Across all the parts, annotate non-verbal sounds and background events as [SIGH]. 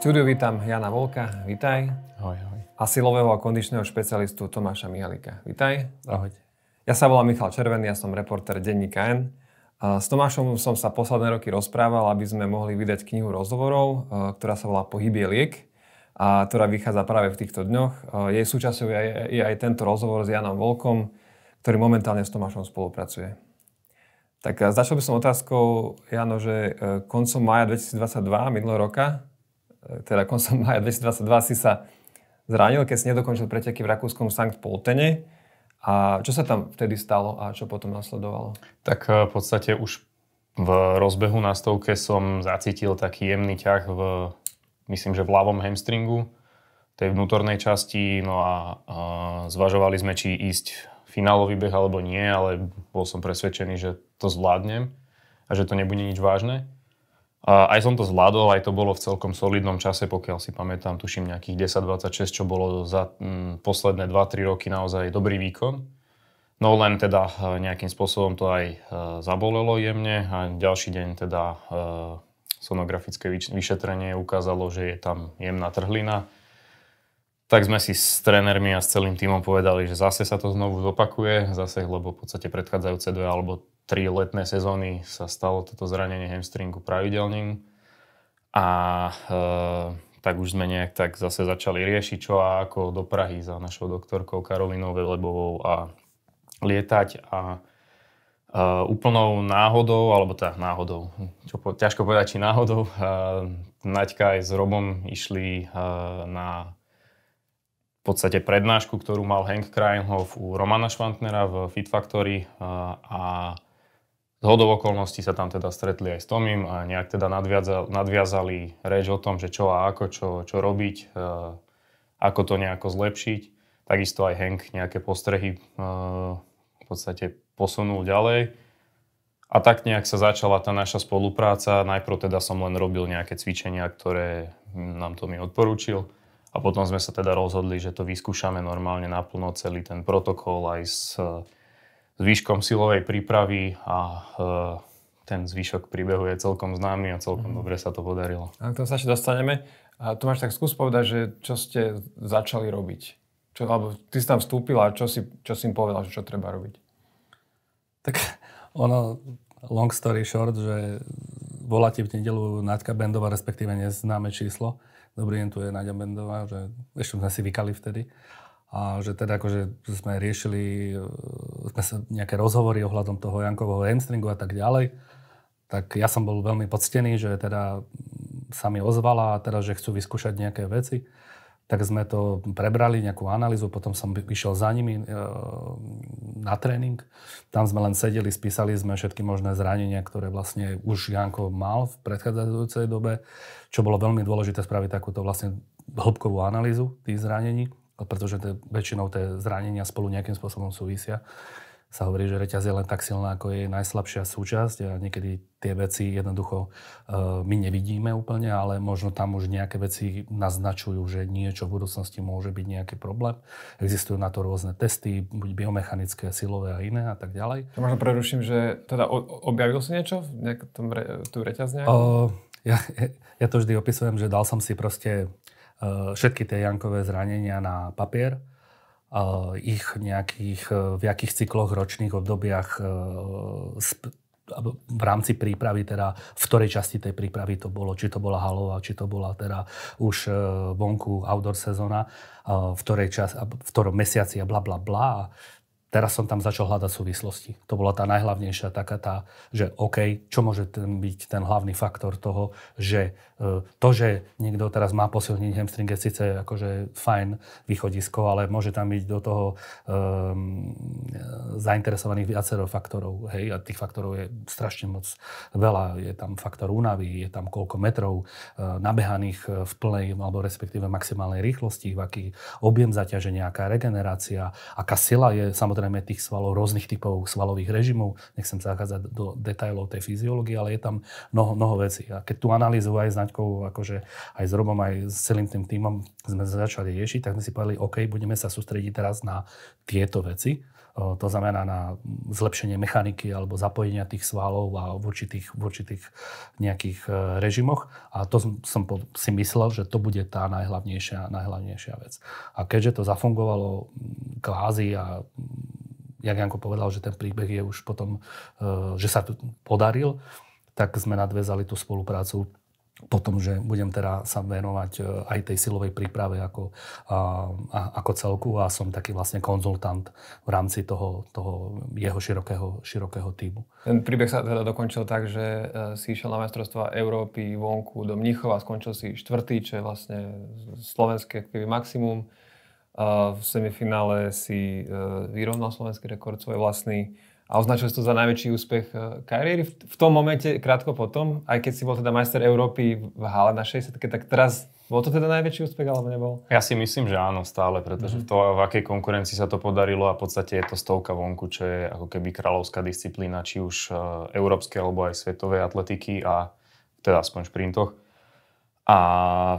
štúdiu vítam Jana Volka, vitaj. Ahoj, ahoj. A silového a kondičného špecialistu Tomáša Mihalika. Vitaj. Ahoj. Ja sa volám Michal Červený, ja som reporter denníka N. S Tomášom som sa posledné roky rozprával, aby sme mohli vydať knihu rozhovorov, e, ktorá sa volá Pohybie liek a ktorá vychádza práve v týchto dňoch. E, jej súčasťou je, je aj tento rozhovor s Janom Volkom, ktorý momentálne s Tomášom spolupracuje. Tak e, začal by som otázkou, Jano, že koncom maja 2022, minulého roka, E, teda koncom [LAUGHS] maja 2022 si sa zranil, keď si nedokončil preteky v Rakúskom Sankt Poltene. A čo sa tam vtedy stalo a čo potom nasledovalo? Tak e, v podstate už v rozbehu na stovke som zacítil taký jemný ťah v, myslím, že v ľavom hamstringu, tej vnútornej časti, no a, a e, zvažovali sme, či ísť finálový beh alebo nie, ale bol som presvedčený, že to zvládnem a že to nebude nič vážne. Aj som to zvládol, aj to bolo v celkom solidnom čase, pokiaľ si pamätám, tuším nejakých 10-26, čo bolo za mm, posledné 2-3 roky naozaj dobrý výkon. No len teda eh, nejakým spôsobom to aj e, zabolelo jemne a ďalší deň teda e, sonografické vyšetrenie ukázalo, že je tam jemná trhlina. Tak sme si s trénermi a s celým týmom povedali, že zase sa to znovu zopakuje, zase, lebo v podstate predchádzajúce dve alebo tri letné sezóny sa stalo toto zranenie hamstringu pravidelným a e, tak už sme nejak tak zase začali riešiť čo a ako do Prahy za našou doktorkou Karolinou Velebovou a lietať a e, úplnou náhodou, alebo teda náhodou, čo po, ťažko povedať, či náhodou, e, Naďka aj s Robom išli e, na v podstate prednášku, ktorú mal Hank Krajnhoff u Romana Švantnera v Fit Factory e, a z okolností sa tam teda stretli aj s Tomim a nejak teda nadviazali, nadviazali reč o tom, že čo a ako, čo, čo robiť, e, ako to nejako zlepšiť. Takisto aj Henk nejaké postrehy e, v podstate posunul ďalej. A tak nejak sa začala tá naša spolupráca. Najprv teda som len robil nejaké cvičenia, ktoré nám to mi odporúčil. A potom sme sa teda rozhodli, že to vyskúšame normálne naplno celý ten protokol aj s zvyškom silovej prípravy a e, ten zvyšok príbehu je celkom známy a celkom mm. dobre sa to podarilo. A k tomu sa ešte dostaneme. A Tomáš, tak skús povedať, že čo ste začali robiť? Čo, alebo ty si tam vstúpil a čo si, čo si im povedal, že čo treba robiť? Tak ono, long story short, že volá ti v nedelu Naďka Bendová, respektíve neznáme číslo. Dobrý deň, tu je Naďa Bendová, že ešte sme si vykali vtedy. A že teda akože sme riešili sme sa nejaké rozhovory ohľadom toho Jankovho hamstringu a tak ďalej, tak ja som bol veľmi poctený, že teda sa mi ozvala a teda, že chcú vyskúšať nejaké veci. Tak sme to prebrali, nejakú analýzu, potom som išiel za nimi e, na tréning. Tam sme len sedeli, spísali sme všetky možné zranenia, ktoré vlastne už Janko mal v predchádzajúcej dobe, čo bolo veľmi dôležité spraviť takúto vlastne hĺbkovú analýzu tých zranení pretože to, väčšinou tie zranenia spolu nejakým spôsobom súvisia. Sa hovorí, že reťaz je len tak silná, ako je najslabšia súčasť a niekedy tie veci jednoducho uh, my nevidíme úplne, ale možno tam už nejaké veci naznačujú, že niečo v budúcnosti môže byť nejaký problém. Existujú na to rôzne testy, buď biomechanické, silové a iné a tak ďalej. To možno preruším, že teda objavil si niečo v nejakom re, tu reťaz nejakom? Uh, ja, ja to vždy opisujem, že dal som si proste Eh, všetky tie Jankové zranenia na papier, eh, ich nejakých, eh, v jakých cykloch, ročných obdobiach v rámci prípravy, teda v ktorej časti tej prípravy to bolo, či to bola halová, či to bola teda už vonku outdoor sezóna, v, ktorej čas, v ktorom mesiaci a bla bla bla. Teraz som tam začal hľadať súvislosti. To bola tá najhlavnejšia taká tá, že OK, čo môže ten byť ten hlavný faktor toho, že e, to, že niekto teraz má posilniť hamstring je síce akože fajn východisko, ale môže tam byť do toho um, zainteresovaných viacero faktorov. Hej, a tých faktorov je strašne moc veľa. Je tam faktor únavy, je tam koľko metrov uh, nabehaných v plnej alebo respektíve maximálnej rýchlosti, v aký objem zaťaženia, aká regenerácia, aká sila je samotná samozrejme tých svalov, rôznych typov svalových režimov, nechcem zachádzať do detajlov tej fyziológie, ale je tam mnoho, mnoho vecí. A keď tú analýzu aj s Naďkou, akože aj s Robom, aj s celým tým týmom sme začali riešiť, tak sme si povedali, OK, budeme sa sústrediť teraz na tieto veci to znamená na zlepšenie mechaniky alebo zapojenia tých svalov a v určitých, v určitých nejakých e, režimoch. A to som si myslel, že to bude tá najhlavnejšia, najhlavnejšia vec. A keďže to zafungovalo mm, kvázi a mm, jak Janko povedal, že ten príbeh je už potom, e, že sa to podaril, tak sme nadviezali tú spoluprácu potom, že budem teda sa venovať e, aj tej silovej príprave ako, a, a, ako celku a som taký vlastne konzultant v rámci toho, toho jeho širokého, širokého týmu. Ten príbeh sa teda dokončil tak, že e, si išiel na majstrovstva Európy vonku do Mnichova, skončil si štvrtý, čo je vlastne slovenské maximum. E, v semifinále si vyrovnal slovenský rekord svoj vlastný a označil si to za najväčší úspech eh, kariéry. V tom momente, krátko potom, aj keď si bol teda majster Európy v hale na 60 tak teraz bol to teda najväčší úspech, alebo nebol? Ja si myslím, že áno, stále, pretože mm-hmm. to, v akej konkurencii sa to podarilo a v podstate je to stovka vonku, čo je ako keby kráľovská disciplína, či už eh, európske alebo aj svetové atletiky a teda aspoň šprintoch. A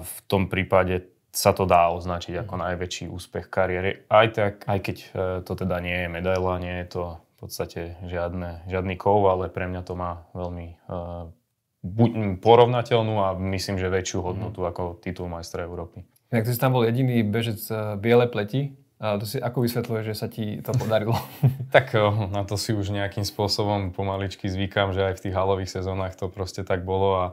v tom prípade sa to dá označiť ako mhm. najväčší úspech kariéry. Aj, tak, aj keď eh, to teda nie je medaila, nie je to podstate žiadne, žiadny kov, ale pre mňa to má veľmi uh, buď porovnateľnú a myslím, že väčšiu mhm. hodnotu mm. ako titul majstra Európy. Tak ty si tam bol jediný bežec e, biele pleti. A to si ako vysvetľuje, že sa ti to podarilo? [LAUGHS] tak e, na to si už nejakým spôsobom pomaličky zvykam, že aj v tých halových sezónach to proste tak bolo a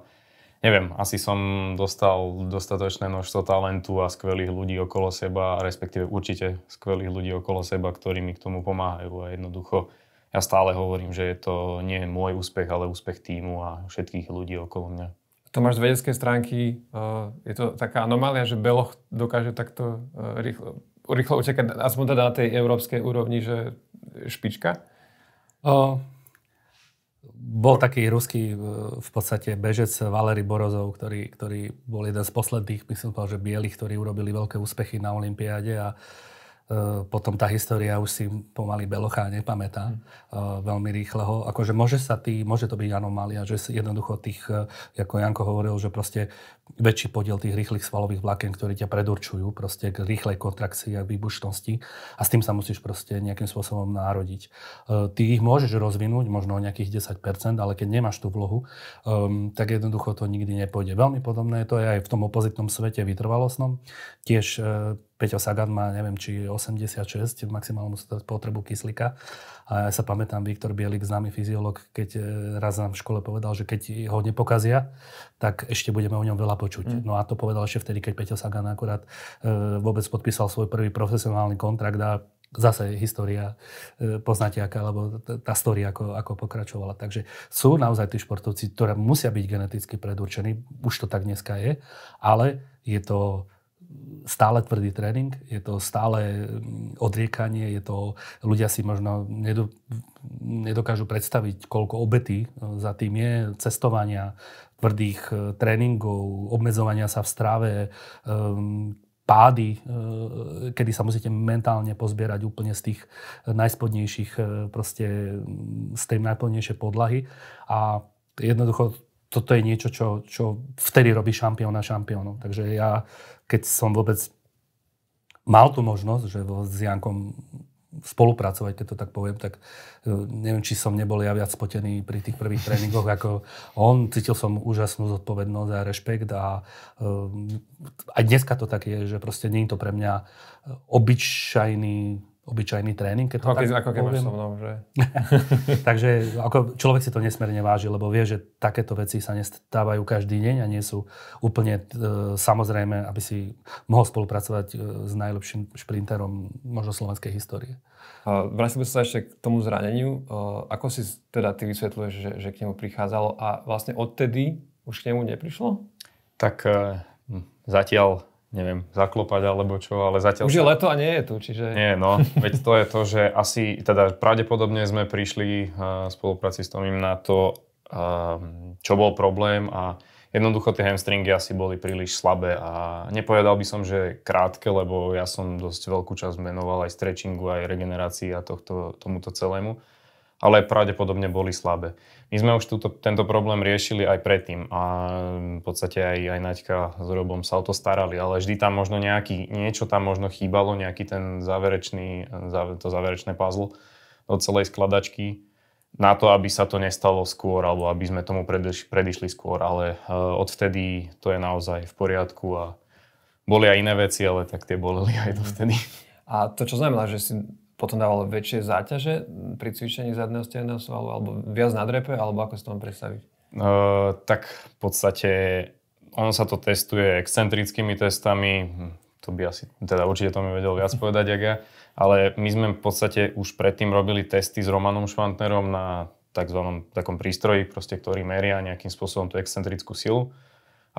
neviem, asi som dostal dostatočné množstvo talentu a skvelých ľudí okolo seba, respektíve určite skvelých ľudí okolo seba, ktorí mi k tomu pomáhajú a jednoducho ja stále hovorím, že je to nie môj úspech, ale úspech týmu a všetkých ľudí okolo mňa. Tomáš, z vedeckej stránky eh, je to taká anomália, že Beloch dokáže takto eh, rýchlo, rýchlo utekať, aspoň teda na tej európskej úrovni, že špička? Eh, bol taký ruský eh, v podstate bežec Valery Borozov, ktorý, ktorý bol jeden z posledných, myslím, že bielých, ktorí urobili veľké úspechy na Olympiáde a uh, Eh, potom tá história už si pomaly belochá nepamätá mm. veľmi rýchle. Ho, akože môže, sa tý, môže to byť anomália, že si jednoducho tých, eh, ako Janko hovoril, že proste väčší podiel tých rýchlych svalových vlákien, ktorí ťa predurčujú proste k rýchlej kontrakcii a výbušnosti a s tým sa musíš proste nejakým spôsobom národiť. Ty ich môžeš rozvinúť možno o nejakých 10%, ale keď nemáš tú vlohu, ehm, tak jednoducho to nikdy nepôjde. Veľmi podobné to je aj v tom opozitnom svete vytrvalostnom. Tiež Peťo Sagan má, neviem, či 86 v maximálnu potrebu kyslíka. A ja sa pamätám, Viktor Bielik, známy fyziolog, keď e, raz nám v škole povedal, že keď ho nepokazia, tak ešte budeme o ňom veľa počuť. Mm. No a to povedal ešte vtedy, keď Peťo Sagan akurát e, vôbec podpísal svoj prvý profesionálny kontrakt a zase história, e, poznáte aká, alebo tá story, ako, ako pokračovala. Takže sú naozaj tí športovci, ktoré musia byť geneticky predurčení, už to tak dneska je, ale je to stále tvrdý tréning, je to stále mm, odriekanie, je to, ľudia si možno nedo, nedokážu predstaviť, koľko obety e, za tým je, cestovania, tvrdých e, tréningov, obmedzovania sa v stráve, e, pády, kedy sa musíte mentálne pozbierať úplne z tých najspodnejších, proste z tej najplnejšej podlahy. A jednoducho toto je niečo, čo, čo vtedy robí šampióna šampiónom. Takže ja keď som vôbec mal tú možnosť, že s Jankom spolupracovať, keď to tak poviem, tak e, neviem, či som nebol ja viac spotený pri tých prvých tréningoch ako on. Cítil som úžasnú zodpovednosť a rešpekt a e, aj dneska to tak je, že proste nie je to pre mňa e, obyčajný obyčajný tréning. Keď to ako, tak ako keď máš so mnou, že? [LAUGHS] Takže ako človek si to nesmierne váži, lebo vie, že takéto veci sa nestávajú každý deň a nie sú úplne e, samozrejme, aby si mohol spolupracovať e, s najlepším šprinterom možno slovenskej histórie. Vrátim sa ešte k tomu zraneniu. E, ako si teda ty vysvetľuješ, že, že k nemu prichádzalo a vlastne odtedy už k nemu neprišlo? Tak e, hm, zatiaľ neviem, zaklopať alebo čo, ale zatiaľ... Už je leto a nie je tu, čiže... Nie, no, veď to je to, že asi, teda pravdepodobne sme prišli uh, v spolupráci s Tomim na to, uh, čo bol problém a jednoducho tie hamstringy asi boli príliš slabé a nepovedal by som, že krátke, lebo ja som dosť veľkú časť venoval aj stretchingu, aj regenerácii a tohto, tomuto celému ale pravdepodobne boli slabé. My sme už túto, tento problém riešili aj predtým a v podstate aj, aj Naďka s Robom sa o to starali, ale vždy tam možno nejaký, niečo tam možno chýbalo, nejaký ten záverečný, to záverečné puzzle do celej skladačky na to, aby sa to nestalo skôr, alebo aby sme tomu predišli, predišli skôr, ale e, odvtedy to je naozaj v poriadku a boli aj iné veci, ale tak tie boleli aj dovtedy. A to čo znamená, že si potom dávalo väčšie záťaže pri cvičení zadného steného svalu, alebo viac na drepe, alebo ako si to mám predstaviť? Uh, tak v podstate ono sa to testuje excentrickými testami, hm, to by asi, teda určite to mi vedel viac [LAUGHS] povedať, jak ja, ale my sme v podstate už predtým robili testy s Romanom Švantnerom na tzv. takom prístroji, proste, ktorý meria nejakým spôsobom tú excentrickú silu.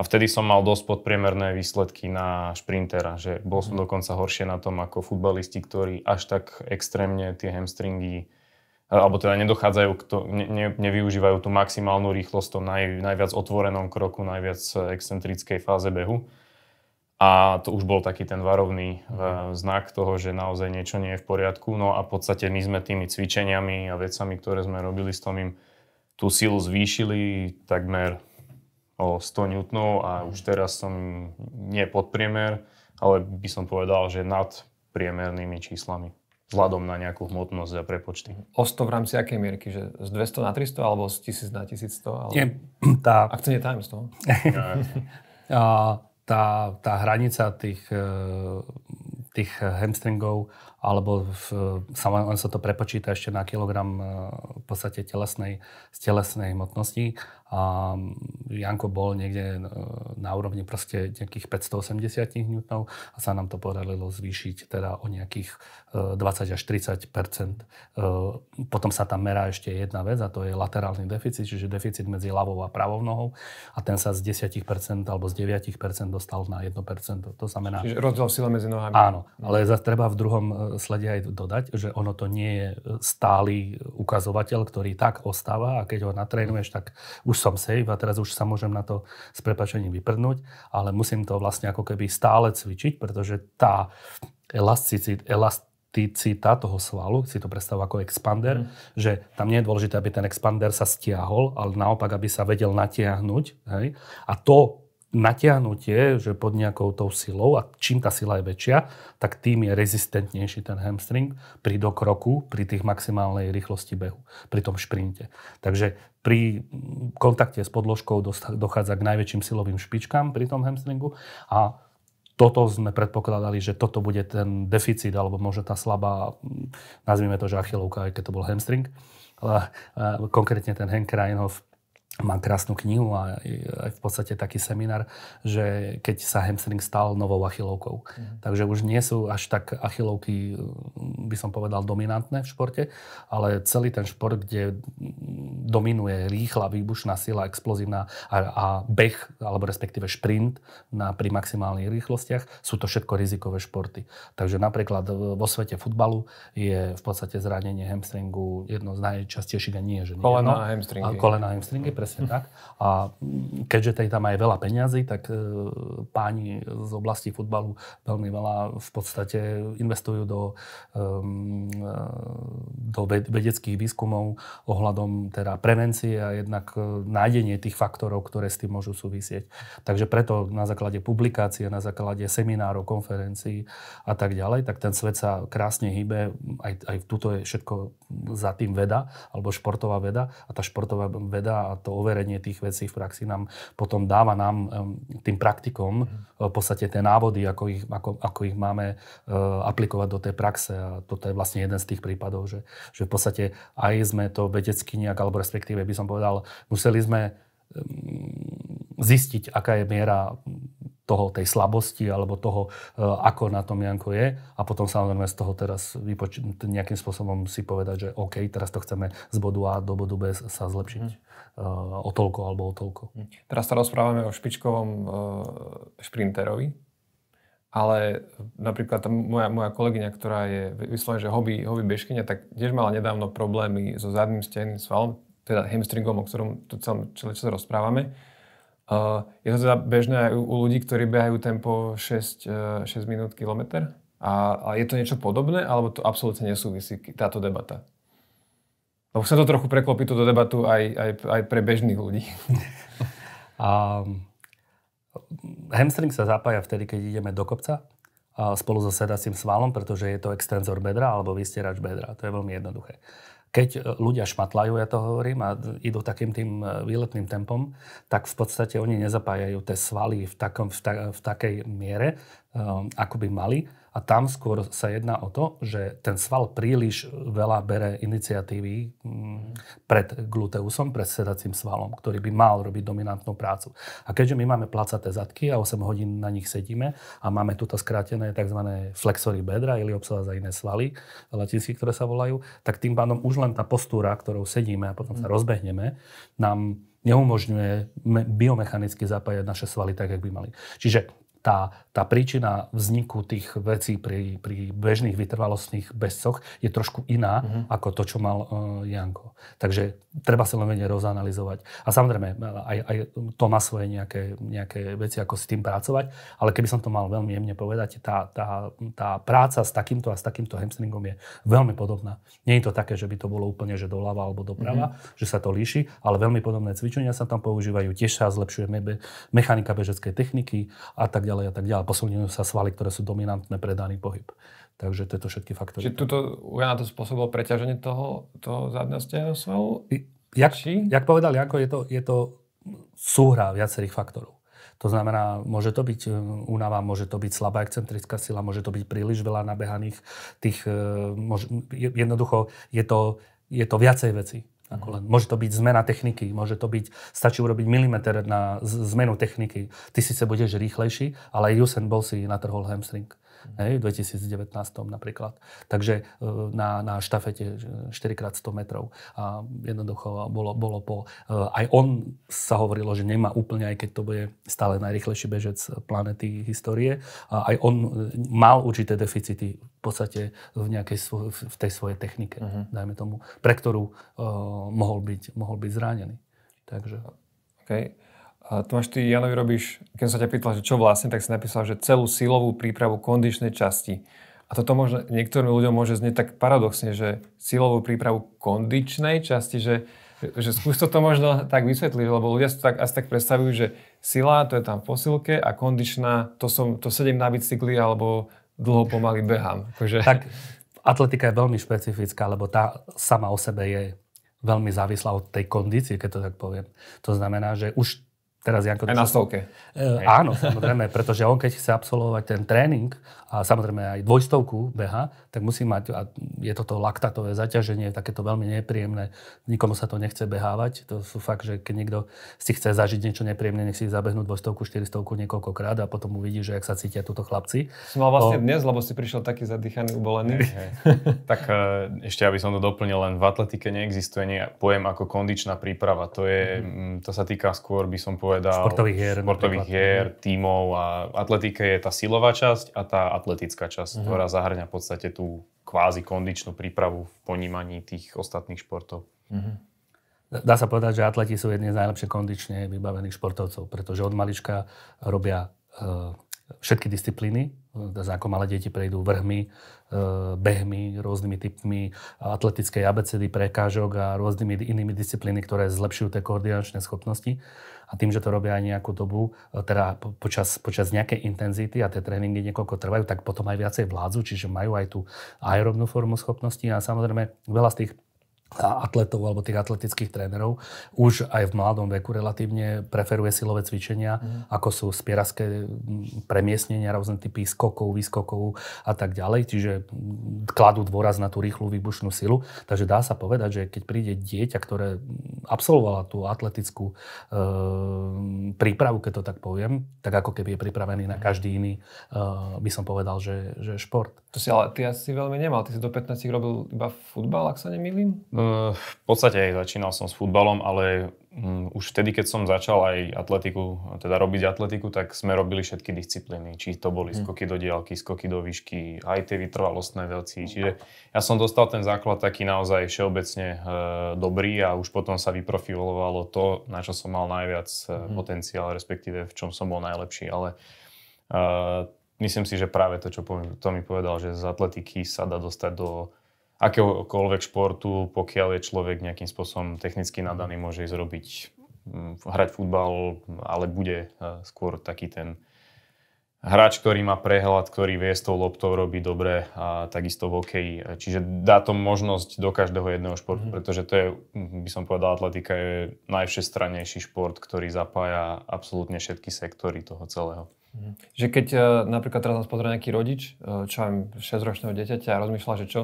A vtedy som mal dosť podpriemerné výsledky na šprintera, že bol som mhm. dokonca horšie na tom ako futbalisti, ktorí až tak extrémne tie hamstringy alebo teda nedochádzajú k to, ne, ne, nevyužívajú tú maximálnu rýchlosť v tom naj, najviac otvorenom kroku, najviac excentrickej fáze behu. A to už bol taký ten varovný mm. znak toho, že naozaj niečo nie je v poriadku. No a v podstate my sme tými cvičeniami a vecami, ktoré sme robili s im, tú silu zvýšili takmer o 100 N a už mhm. teraz som nie podpriemer, ale by som povedal, že nad priemernými číslami vzhľadom na nejakú hmotnosť a prepočty. O 100 v rámci akej mierky? Že z 200 na 300 alebo z 1000 na 1100? Ale... Nie, tá... Ak to nie Times, no? tá, tá hranica tých, e, tých hamstringov, alebo v, on sa to prepočíta ešte na kilogram e, v podstate telesnej, z telesnej hmotnosti, a mm, Janko bol niekde e, na úrovni proste nejakých 580 N a sa nám to podarilo zvýšiť teda o nejakých 20 e, až 30 e, Potom sa tam merá ešte jedna vec a to je laterálny deficit, čiže deficit medzi ľavou a pravou nohou a ten sa z 10 alebo z 9 dostal na 1 To znamená... Čiže rozdiel sila medzi nohami. Áno, ale zase treba v druhom slede aj dodať, že ono to nie je stály ukazovateľ, ktorý tak ostáva a keď ho natrénuješ, tak už som safe a teraz už sa môžem na to s prepačením vyprdnúť, ale musím to vlastne ako keby stále cvičiť, pretože tá elasticita, elasticita toho svalu, si to predstav ako expander, mm. že tam nie je dôležité, aby ten expander sa stiahol, ale naopak, aby sa vedel natiahnuť. Hej? A to natiahnutie, že pod nejakou tou silou a čím tá sila je väčšia, tak tým je rezistentnejší ten hamstring pri dokroku, pri tých maximálnej rýchlosti behu, pri tom šprinte. Takže pri mm, kontakte s podložkou dochádza k najväčším silovým špičkám pri tom hamstringu a toto sme predpokladali, že toto bude ten deficit, alebo možno tá slabá, mm, nazvime to, že achilovka, aj keď to bol hamstring, ale eh, konkrétne ten Henk Reinhoff mám krásnu knihu a aj v podstate taký seminár, že keď sa hamstring stal novou achilovkou. Mm. Takže už nie sú až tak achilovky, mm, by som povedal, dominantné v športe, ale celý ten šport, kde mm, dominuje rýchla výbušná sila, explozívna a, a beh, alebo respektíve šprint na, pri maximálnych rýchlostiach, sú to všetko rizikové športy. Takže napríklad vo svete futbalu je v podstate zranenie hamstringu jedno z najčastejších a nie, že nie. Kolena no. a hamstringy. A kolena a hamstringy, presne presne tak. A keďže tej tam aj veľa peňazí, tak e, páni z oblasti futbalu veľmi veľa v podstate investujú do, ehm, e, do vedeckých výskumov ohľadom teda prevencie a jednak e, nájdenie tých faktorov, ktoré s tým môžu súvisieť. Takže preto na základe publikácie, na základe seminárov, konferencií a tak ďalej, tak ten svet sa krásne hýbe, aj, aj tuto je všetko za tým veda, alebo športová veda a tá športová veda a to to overenie tých vecí v praxi nám potom dáva nám, tým praktikom, mhm. e, v podstate tie návody, ako ich, ako, ako ich máme e, aplikovať do tej praxe. A toto je vlastne jeden z tých prípadov, že, že v podstate aj sme to vedecky nejak, alebo respektíve by som povedal, museli sme zistiť, aká je miera toho, tej slabosti alebo toho, e, ako na tom Janko je a potom samozrejme z toho teraz vypoč- nejakým spôsobom si povedať, že OK, teraz to chceme z bodu A do bodu B sa zlepšiť. Mm. Eh, o toľko alebo o toľko. Hm. Teraz sa rozprávame o špičkovom eh, šprinterovi, ale napríklad moja, moja kolegyňa, ktorá je vyslovene, že hobby, hobby bežkynia, tak tiež mala nedávno problémy so zadným stenným svalom, teda hamstringom, o ktorom tu celom čele sa rozprávame. Eh, je to teda bežné aj u ľudí, ktorí behajú tempo 6, 6 minút kilometr? A, a je to niečo podobné, alebo to absolútne nesúvisí táto debata? Lebo sa to trochu preklopí túto debatu aj, aj, aj pre bežných ľudí. A, [LAUGHS] hamstring sa zapája vtedy, keď ideme do kopca a spolu so sedacím svalom, pretože je to extenzor bedra alebo vystierač bedra. To je veľmi jednoduché. Keď e, ľudia šmatlajú, ja to hovorím, a idú takým tým e, výletným tempom, tak v podstate oni nezapájajú tie svaly v, takom, v, ta, v takej miere, um, ako by mali a tam skôr sa jedná o to, že ten sval príliš veľa bere iniciatívy mm, pred gluteusom, pred sedacím svalom, ktorý by mal robiť dominantnú prácu. A keďže my máme placaté zadky a 8 hodín na nich sedíme a máme tuto skrátené tzv. flexory bedra, ili obsahovať za iné svaly, latinsky, ktoré sa volajú, tak tým pádom už len tá postúra, ktorou sedíme a potom sa mm. rozbehneme, nám neumožňuje biomechanicky zapájať naše svaly tak, jak by mali. Čiže tá, tá príčina vzniku tých vecí pri, pri bežných vytrvalostných bezcoch je trošku iná mm-hmm. ako to, čo mal uh, Janko. Takže treba si len vedieť rozanalizovať. A samozrejme, aj, aj to má svoje nejaké, nejaké veci, ako s tým pracovať, ale keby som to mal veľmi jemne povedať, tá, tá, tá práca s takýmto a s takýmto hamstringom je veľmi podobná. Nie je to také, že by to bolo úplne, že doľava alebo doprava, mm-hmm. že sa to líši, ale veľmi podobné cvičenia sa tam používajú, tiež sa zlepšuje mebe, mechanika bežeckej techniky a tak ďalej a tak ďalej. Posilňujú sa svaly, ktoré sú dominantné pre daný pohyb. Takže tieto všetky faktory. Čiže tuto, ja na to spôsobilo preťaženie toho, toho zadného svalu? jak, jak povedal Janko, je to, je to súhra viacerých faktorov. To znamená, môže to byť um, únava, môže to byť slabá excentrická sila, môže to byť príliš veľa nabehaných tých... Uh, môže, jednoducho je to, je to viacej veci. Ako mhm. len. Môže to byť zmena techniky, môže to byť, stačí urobiť milimeter na zmenu techniky. Ty síce budeš rýchlejší, ale Usain bol si natrhol hamstring. Mm. Mhm. hej, v 2019 napríklad. Takže e, na, na štafete 4x100 metrov. A jednoducho bolo, bolo po... E, aj on sa hovorilo, že nemá úplne, aj keď to bude stále najrychlejší bežec planety histórie, a aj on e, mal určité deficity v podstate v, nejakej, v tej svojej technike, uh-huh. dajme tomu, pre ktorú uh, mohol, byť, mohol byť zranený. Takže... Okay. A Tomáš, ty Janovi robíš, keď som sa ťa pýtal, že čo vlastne, tak si napísal, že celú silovú prípravu kondičnej časti. A toto možno niektorým ľuďom môže znieť tak paradoxne, že silovú prípravu kondičnej časti, že, že skús to možno tak vysvetliť, lebo ľudia si tak, asi tak predstavujú, že sila to je tam v posilke a kondičná to, som, to sedím na bicykli alebo dlho pomaly behám. Takže... Tak atletika je veľmi špecifická, lebo tá sama o sebe je veľmi závislá od tej kondície, keď to tak poviem. To znamená, že už Teraz Janko... Aj na stovke. Uh, áno, samozrejme, pretože on keď chce absolvovať ten tréning a samozrejme aj dvojstovku beha, tak musí mať, a je toto laktatové zaťaženie, takéto veľmi nepríjemné, nikomu sa to nechce behávať. To sú fakt, že keď niekto si chce zažiť niečo nepríjemné, nech si zabehnú dvojstovku, štyristovku niekoľkokrát a potom uvidí, že ak sa cítia túto chlapci. Som mal vlastne to... dnes, lebo si prišiel taký zadýchaný, ubolený. [LAUGHS] tak e, ešte, aby som to doplnil, len v atletike neexistuje pojem ako kondičná príprava. To, je, mhm. to sa týka skôr, by som povedal, povedal, športových hier, športových hier tímov a atletike je tá silová časť a tá atletická časť, uh-huh. ktorá zahrňa v podstate tú kvázi kondičnú prípravu v ponímaní tých ostatných športov. Uh-huh. Dá sa povedať, že atleti sú jedni z najlepšie kondične vybavených športovcov, pretože od malička robia e, všetky disciplíny, eh, za ako malé deti prejdú vrhmi, e, behmi, rôznymi typmi atletickej abecedy, prekážok a rôznymi inými disciplíny, ktoré zlepšujú tie koordinačné schopnosti a tým, že to robia aj nejakú dobu, e, teda počas, počas nejakej intenzity a tie tréningy niekoľko trvajú, tak potom aj viacej vládzu, čiže majú aj tú aerobnú formu schopnosti a samozrejme veľa z tých atletov alebo tých atletických trénerov už aj v mladom veku relatívne preferuje silové cvičenia, mm. ako sú spieraské mm, premiesnenia, rôzne typy skokov, výskokov a tak ďalej, čiže mm, kladú dôraz na tú rýchlu výbušnú silu. Takže dá sa povedať, že keď príde dieťa, ktoré mm, absolvovala tú atletickú e, prípravu, keď to tak poviem, tak ako keby je pripravený na mhm. každý iný, e, by som povedal, že, že šport. To si ale ty asi veľmi nemal, ty si do 15 robil iba futbal, ak sa nemýlim? E, v podstate aj začínal som s futbalom, ale Mm, už vtedy, keď som začal aj atletiku, teda robiť atletiku, tak sme robili všetky disciplíny. Či to boli hm. skoky do diálky, skoky do výšky, aj tie vytrvalostné veci. No. Čiže ja som dostal ten základ taký naozaj všeobecne e, dobrý a už potom sa vyprofilovalo to, na čo som mal najviac e, hm. potenciál, respektíve v čom som bol najlepší. Ale e, myslím si, že práve to, čo to mi povedal, že z atletiky sa dá dostať do akéhokoľvek športu, pokiaľ je človek nejakým spôsobom technicky nadaný, môže ísť robiť, mm, hrať futbal, ale bude e, skôr taký ten hráč, ktorý má prehľad, ktorý vie s tou loptou robiť dobre a takisto v hokeji. Čiže dá to možnosť do každého jedného športu, mm-hmm. pretože to je, mm, by som povedal, atletika je najvšestrannejší šport, ktorý zapája absolútne všetky sektory toho celého. Mm. Že keď e, napríklad teraz nás pozrie nejaký rodič, e, čo mám 6-ročného dieťaťa a rozmýšľa, že čo,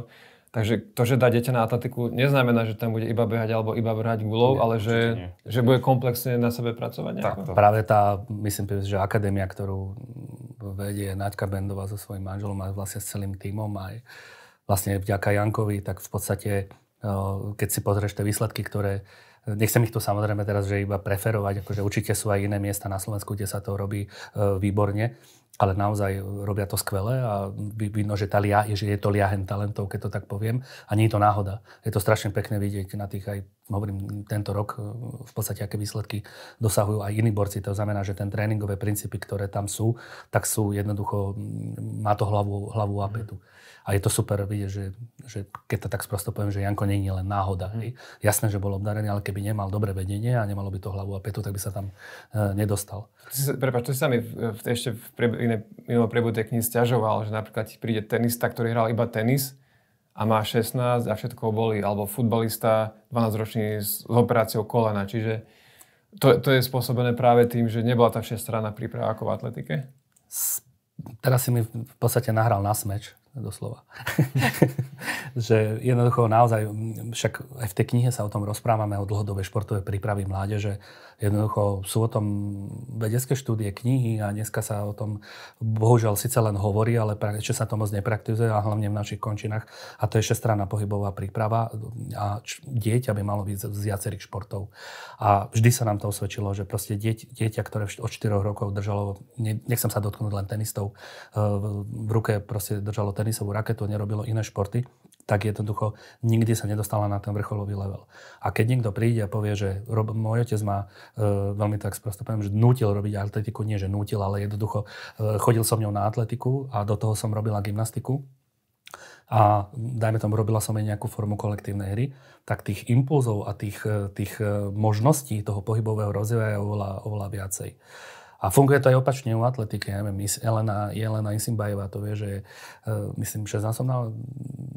Takže to, že dá dieťa na atletiku, neznamená, že tam bude iba behať alebo iba vrhať gulov, nie, ale že, že bude komplexne na sebe pracovať. Nejako. Práve tá, myslím, že akadémia, ktorú vedie Naďka Bendová so svojím manželom a vlastne s celým týmom aj vlastne vďaka Jankovi, tak v podstate, eh, keď si pozrieš tie výsledky, ktoré Nechcem ich tu samozrejme teraz, že iba preferovať, akože určite sú aj iné miesta na Slovensku, kde sa to robí eh, výborne, ale naozaj robia to skvelé a vidno, že, tá lia, že je to liahen talentov, keď to tak poviem. A nie je to náhoda. Je to strašne pekné vidieť na tých aj, hovorím, tento rok e, v podstate, aké výsledky dosahujú aj iní borci. To znamená, že ten tréningové princípy, ktoré tam sú, tak sú jednoducho, má to hlavu, hlavu a petu. A je to super vidieť, že, že keď to tak sprosto poviem, že Janko nie je len náhoda. Mm. Jasné, že bol obdarený, ale keby nemal dobre vedenie a nemalo by to hlavu a petu, tak by sa tam e, nedostal. Prepač, to si sa mi v, ešte v iné, minulé prebude knihy stiažoval, že napríklad ti príde tenista, ktorý hral iba tenis a má 16 a všetko boli, alebo futbalista 12-ročný s, s operáciou kolena. Čiže to, to je spôsobené práve tým, že nebola tá všestranná príprava ako v atletike? Teraz si mi v podstate nahral na smeč doslova. [LAUGHS] že jednoducho naozaj, však aj v tej knihe sa o tom rozprávame, o dlhodobej športovej prípravy mládeže. Jednoducho sú o tom vedecké štúdie, knihy a dneska sa o tom bohužiaľ síce len hovorí, ale ešte sa to moc nepraktizuje a hlavne v našich končinách. A to je šestranná pohybová príprava a dieťa by malo byť z viacerých športov. A vždy sa nám to osvedčilo, že proste dieť, dieťa, ktoré od 4 rokov držalo, nechcem sa dotknúť len tenistov, e, v ruke proste držalo ten tenisovú raketu a nerobilo iné športy, tak jednoducho nikdy sa nedostala na ten vrcholový level. A keď niekto príde a povie, že rob, môj otec ma e, veľmi tak sprosto poviem, že nutil robiť atletiku, nie že nutil, ale jednoducho e, chodil som ňou na atletiku a do toho som robila gymnastiku a dajme tomu, robila som aj nejakú formu kolektívnej hry, tak tých impulzov a tých, e, tých e, možností toho pohybového rozvoja je oveľa, oveľa viacej. A funguje to aj opačne u atletiky. Ja neviem, Elena, Jelena Isimbajová to vie, že je, myslím, že násobná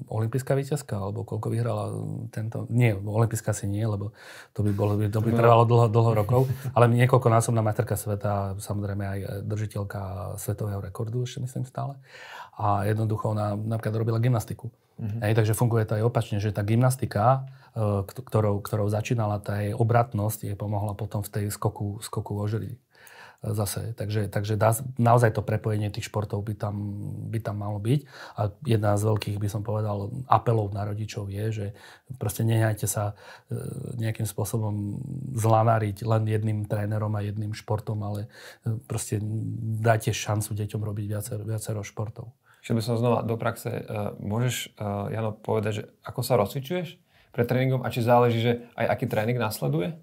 olimpijská víťazka, alebo koľko vyhrala tento... Nie, olimpijská si nie, lebo to by, bolo, to by no. trvalo dlho, dlho rokov, ale niekoľko násobná materka sveta, samozrejme aj držiteľka svetového rekordu, ešte myslím stále. A jednoducho ona napríklad robila gymnastiku. Mm-hmm. Hej, takže funguje to aj opačne, že tá gymnastika, e, ktorou, ktorou začínala, tá jej obratnosť jej pomohla potom v tej skoku, skoku o zase. Takže, takže dá, naozaj to prepojenie tých športov by tam, by tam malo byť. A jedna z veľkých, by som povedal, apelov na rodičov je, že proste nehajte sa e, nejakým spôsobom zlanariť len jedným trénerom a jedným športom, ale e, proste dajte šancu deťom robiť viacero, viacero športov. Čiže by som znova do praxe. E, môžeš, Jano, povedať, že ako sa rozsvičuješ pred tréningom a či záleží, že aj aký tréning následuje?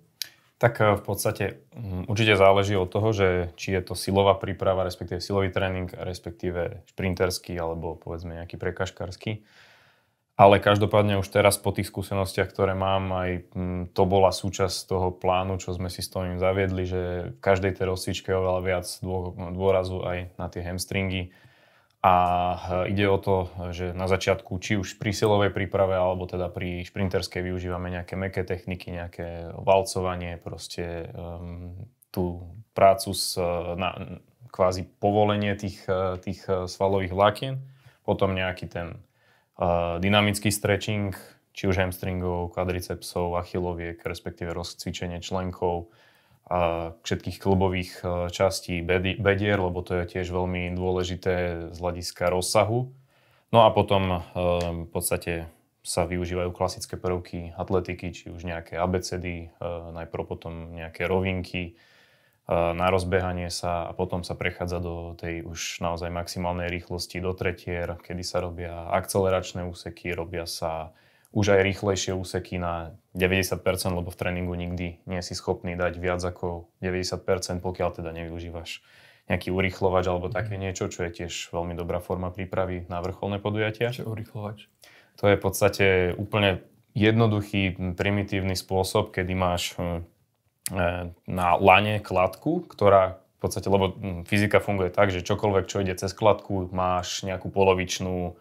Tak eh, v podstate mm, určite záleží od toho, že či je to silová príprava, respektíve silový tréning, respektíve šprinterský alebo povedzme nejaký prekažkársky. Ale každopádne už teraz po tých skúsenostiach, ktoré mám, aj mm, to bola súčasť toho plánu, čo sme si s tým zaviedli, že v každej tej rozcvičke je oveľa viac dôrazu aj na tie hamstringy, a e, ide o to, že na začiatku, či už pri silovej príprave, alebo teda pri šprinterskej využívame nejaké meké techniky, nejaké valcovanie, proste um, tú prácu s, e, na, kvázi povolenie tých, e, tých svalových vlákien, potom nejaký ten uh, dynamický stretching, či už hamstringov, kvadricepsov, achiloviek, respektíve rozcvičenie členkov, a všetkých klubových e, častí bedier, lebo to je tiež veľmi dôležité z hľadiska rozsahu. No a potom e, v podstate sa využívajú klasické prvky atletiky, či už nejaké abecedy, e, najprv potom nejaké rovinky na rozbehanie sa a potom sa prechádza do tej už naozaj maximálnej rýchlosti do tretier, kedy sa robia akceleračné úseky, robia sa už aj rýchlejšie úseky na 90%, lebo v tréningu nikdy nie si schopný dať viac ako 90%, pokiaľ teda nevyužívaš nejaký urychlovač alebo také mhm. niečo, čo je tiež veľmi dobrá forma prípravy na vrcholné podujatia. Čo urychlovač? To je v podstate úplne jednoduchý, primitívny spôsob, kedy máš hm, e, na lane kladku, ktorá v podstate, lebo hm, fyzika funguje tak, že čokoľvek, čo ide cez kladku, máš nejakú polovičnú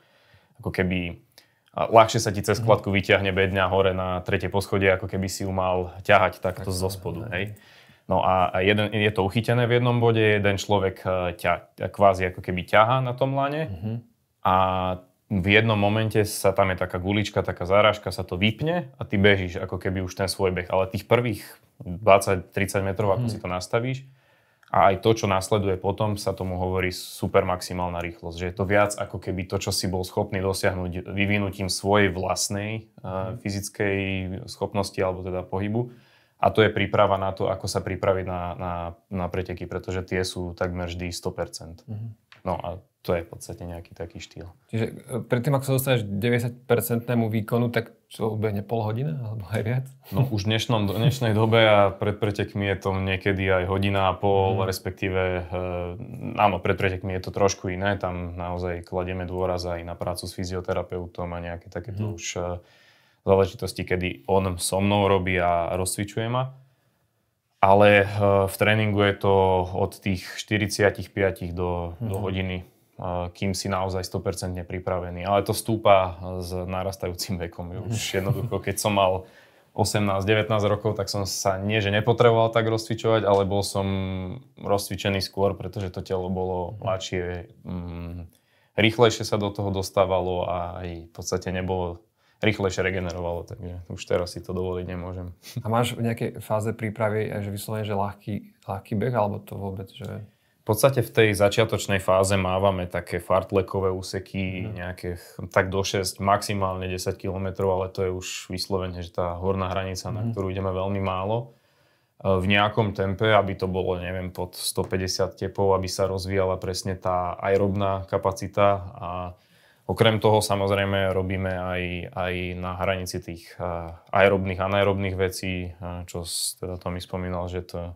ako keby a ľahšie sa ti cez skladku mhm. vyťahne bedňa hore na tretie poschodie, ako keby si ju mal ťahať takto tak, zo spodu. Hej. No a jeden, je to uchytené v jednom bode, jeden človek eh, ťa, kvázi ako keby ťaha na tom lane mm-hmm. a v jednom momente sa tam je taká gulička, taká záražka, sa to vypne a ty bežíš ako keby už ten svoj beh. Ale tých prvých 20-30 metrov, ako mm. si to nastavíš, a aj to, čo následuje potom, sa tomu hovorí super maximálna rýchlosť. Že je to viac ako keby to, čo si bol schopný dosiahnuť vyvinutím svojej vlastnej uh, fyzickej schopnosti alebo teda pohybu. A to je príprava na to, ako sa pripraviť na, na, na preteky, pretože tie sú takmer vždy 100%. Mm-hmm. No a to je v podstate nejaký taký štýl. Čiže e, predtým, ak sa dostaneš 90 výkonu, tak čo ubehne pol hodina alebo aj viac? No už v dnešnom, dnešnej dobe a pred pretekmi je to niekedy aj hodina a pol, mm. respektíve e, áno, pred pretekmi je to trošku iné, tam naozaj kladieme dôraz aj na prácu s fyzioterapeutom a nejaké takéto mm. už e, záležitosti, kedy on so mnou robí a rozcvičuje ma ale e, v tréningu je to od tých 45 do, mm-hmm. do mhm. hodiny kým si naozaj 100% pripravený. Ale to stúpa s narastajúcim vekom. Už [LAUGHS] jednoducho, keď som mal 18-19 rokov, tak som sa nie, že nepotreboval tak rozcvičovať, ale bol som rozcvičený skôr, pretože to telo bolo mhm. mladšie, mm, rýchlejšie sa do toho dostávalo a aj v podstate nebolo rýchlejšie regenerovalo, takže už teraz si to dovoliť nemôžem. A máš v nejakej fáze prípravy, že vyslovene, že ľahký, ľahký beh, alebo to vôbec, že... V podstate v tej začiatočnej fáze mávame také fartlekové úseky, mm. nejaké tak do 6, maximálne 10 km, ale to je už vyslovene, že tá horná hranica, mm. na mhm. ktorú ideme veľmi málo. E, v nejakom tempe, aby to bolo, neviem, pod 150 tepov, aby sa rozvíjala presne tá aerobná kapacita a Okrem toho samozrejme robíme aj, aj na hranici tých e, aerobných a anaerobných vecí, e, čo teda to mi spomínal, že to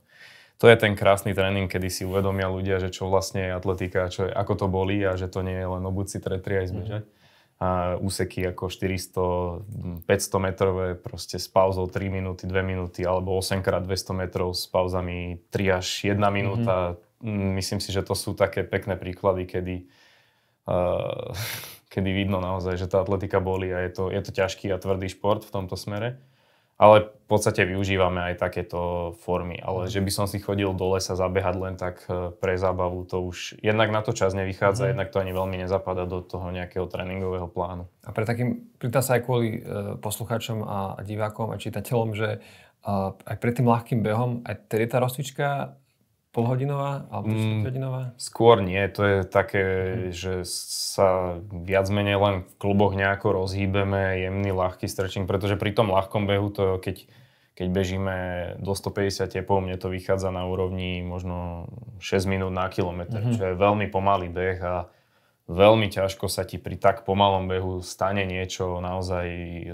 to je ten krásny tréning, kedy si uvedomia ľudia, že čo vlastne je atletika, čo je, ako to boli a že to nie je len obuci tretri aj zbežať. Mhm. A úseky ako 400, 500 metrové proste s pauzou 3 minúty, 2 minúty alebo 8x200 metrov s pauzami 3 až 1 minúta. Mhm. mm Myslím si, že to sú také pekné príklady, kedy uh, [LAUGHS] kedy vidno naozaj, že tá atletika boli a je to, je to ťažký a tvrdý šport v tomto smere. Ale v podstate využívame aj takéto formy. Ale mhm. že by som si chodil do lesa zabehať len tak e, pre zábavu, to už jednak na to čas nevychádza, mm. jednak to ani veľmi nezapadá do toho nejakého tréningového plánu. A pre takým, pýta sa aj kvôli e, a divákom a čitateľom, že e, aj pred tým ľahkým behom, aj tedy tá rozcvička polhodinová alebo mm, hodinová? skôr nie, to je také, mm. že sa viac menej len v kluboch nejako rozhýbeme, jemný, ľahký stretching, pretože pri tom ľahkom behu to keď keď bežíme do 150 tepov, mne to vychádza na úrovni možno 6 minút na kilometr, mm-hmm. čo je veľmi pomalý beh a veľmi ťažko sa ti pri tak pomalom behu stane niečo naozaj e,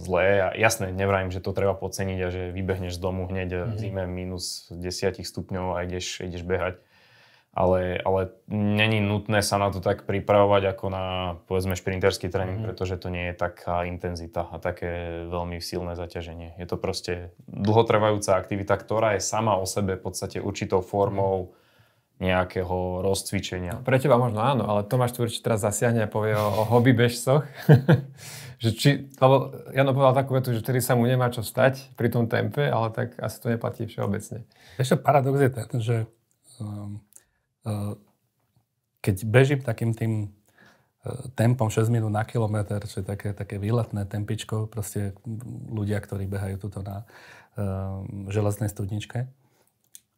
zlé. A jasné, nevrajím, že to treba podceniť a že vybehneš z domu hneď mm-hmm. v zime minus 10 stupňov a ideš, ideš behať. Ale, ale není nutné sa na to tak pripravovať ako na povedzme šprinterský tréning, mm-hmm. pretože to nie je taká intenzita a také veľmi silné zaťaženie. Je to proste dlhotrvajúca aktivita, ktorá je sama o sebe v podstate určitou formou mm-hmm nejakého rozcvičenia. Pre teba možno áno, ale Tomáš tu určite teraz zasiahne a povie o, o hobby bežcoch. [LAUGHS] že či, lebo Jano povedal takú vetu, že vtedy sa mu nemá čo stať pri tom tempe, ale tak asi to neplatí všeobecne. Ešte paradox je ten, že um, uh, keď bežím takým tým uh, tempom 6 minút na kilometr, čo je také, také výletné tempičko, proste ľudia, ktorí behajú tuto na um, železnej studničke.